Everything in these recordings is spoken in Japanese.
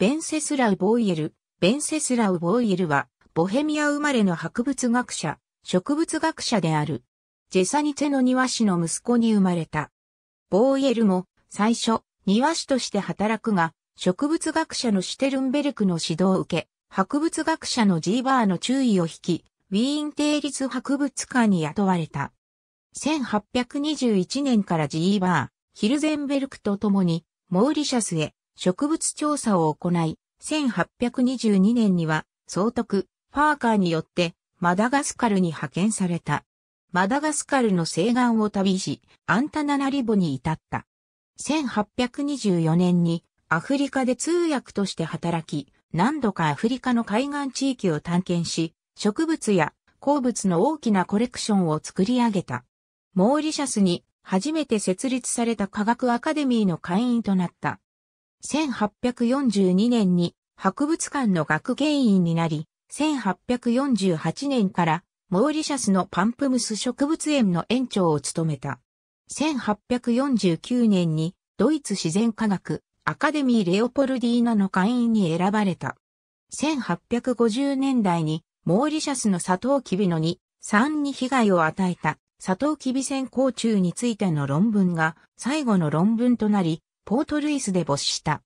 ベンセスラウ・ボーイエル、ベンセスラウ・ボーイエルは、ボヘミア生まれの博物学者、植物学者である。ジェサニツェの庭師の息子に生まれた。ボーイエルも、最初、庭師として働くが、植物学者のシュテルンベルクの指導を受け、博物学者のジーバーの注意を引き、ウィーン定立博物館に雇われた。1821年からジーバー、ヒルゼンベルクと共に、モーリシャスへ植物調査を行い、1822年には総督ファーカーによってマダガスカルに派遣された。マダガスカルの西岸を旅し、アンタナナリボに至った。1824年にアフリカで通訳として働き、何度かアフリカの海岸地域を探検し、植物や鉱物の大きなコレクションを作り上げた。モーリシャスに初めて設立された科学アカデミーの会員となった。1842年に博物館の学芸員になり、1848年からモーリシャスのパンプムス植物園の園長を務めた。1849年にドイツ自然科学アカデミー・レオポルディーナの会員に選ばれた。1850年代にモーリシャスのサトウキビの2、3に被害を与えたサトウキビ先行虫についての論文が最後の論文となり、ポートルイスで没した。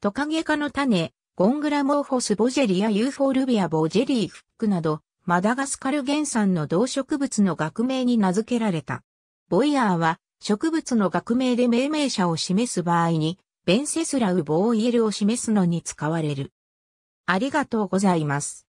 トカゲ科の種、ゴングラモーフォスボジェリやユーフォルビアボジェリーフックなど、マダガスカル原産の動植物の学名に名付けられた。ボイヤーは、植物の学名で命名者を示す場合に、ベンセスラウ・ボーイエルを示すのに使われる。ありがとうございます。